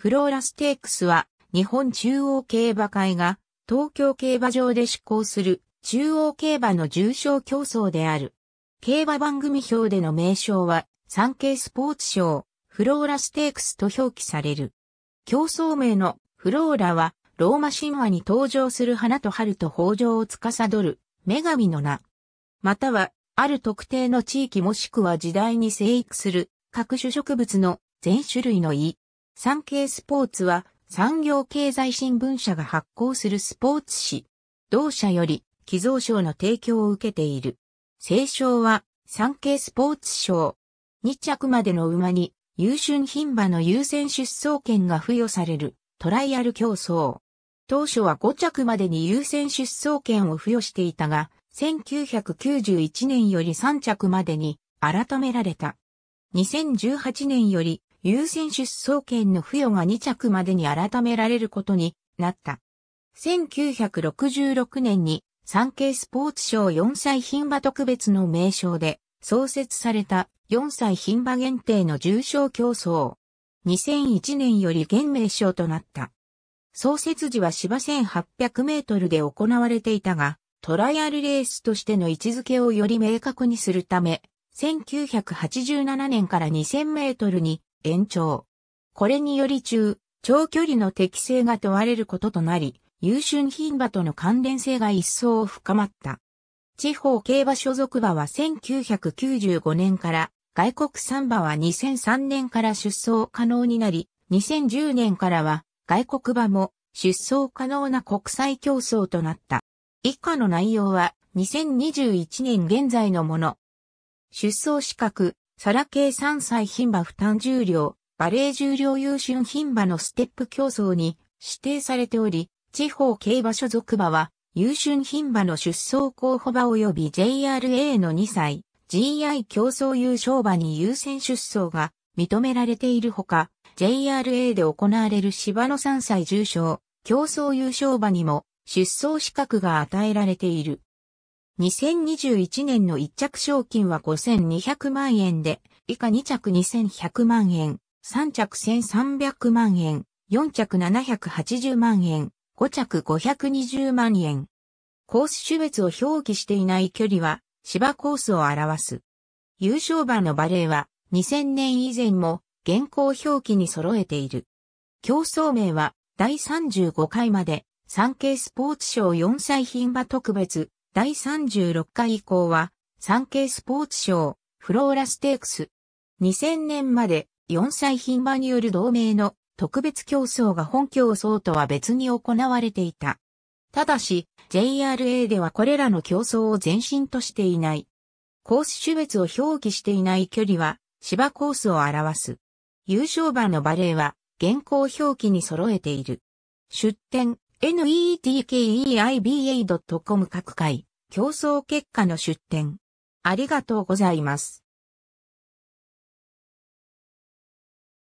フローラステークスは日本中央競馬会が東京競馬場で施行する中央競馬の重賞競争である。競馬番組表での名称は産経スポーツ賞フローラステークスと表記される。競争名のフローラはローマ神話に登場する花と春と豊穣を司る女神の名。またはある特定の地域もしくは時代に生育する各種植物の全種類の意。産経スポーツは産業経済新聞社が発行するスポーツ誌。同社より寄贈賞の提供を受けている。聖賞は産経スポーツ賞。2着までの馬に優秀品馬の優先出走権が付与されるトライアル競争。当初は5着までに優先出走権を付与していたが、1991年より3着までに改められた。2018年より優先出走権の付与が2着までに改められることになった。1966年に産経スポーツ賞4歳牝馬特別の名称で創設された4歳牝馬限定の重賞競争。2001年より現名称となった。創設時は芝1800メートルで行われていたが、トライアルレースとしての位置づけをより明確にするため、1987年から2000メートルに延長。これにより中、長距離の適性が問われることとなり、優秀品馬との関連性が一層深まった。地方競馬所属馬は1995年から、外国産馬は2003年から出走可能になり、2010年からは外国馬も出走可能な国際競争となった。以下の内容は2021年現在のもの。出走資格、皿系3歳牝馬負担重量、バレー重量優秀牝馬のステップ競争に指定されており、地方競馬所属馬は、優秀牝馬の出走候補馬及び JRA の2歳、GI 競争優勝馬に優先出走が認められているほか、JRA で行われる芝の3歳重賞、競争優勝馬にも出走資格が与えられている。2021年の1着賞金は5200万円で、以下2着2100万円、3着1300万円、4着780万円、5着520万円。コース種別を表記していない距離は芝コースを表す。優勝馬のバレーは2000年以前も現行表記に揃えている。競争名は第35回まで産経スポーツ賞4歳品馬特別第36回以降は、産経スポーツ賞、フローラステークス。2000年まで、4歳牝馬による同盟の特別競争が本競争とは別に行われていた。ただし、JRA ではこれらの競争を前進としていない。コース種別を表記していない距離は、芝コースを表す。優勝馬のバレーは、現行表記に揃えている。出展、netkeiba.com 各回。競争結果の出展。ありがとうございます。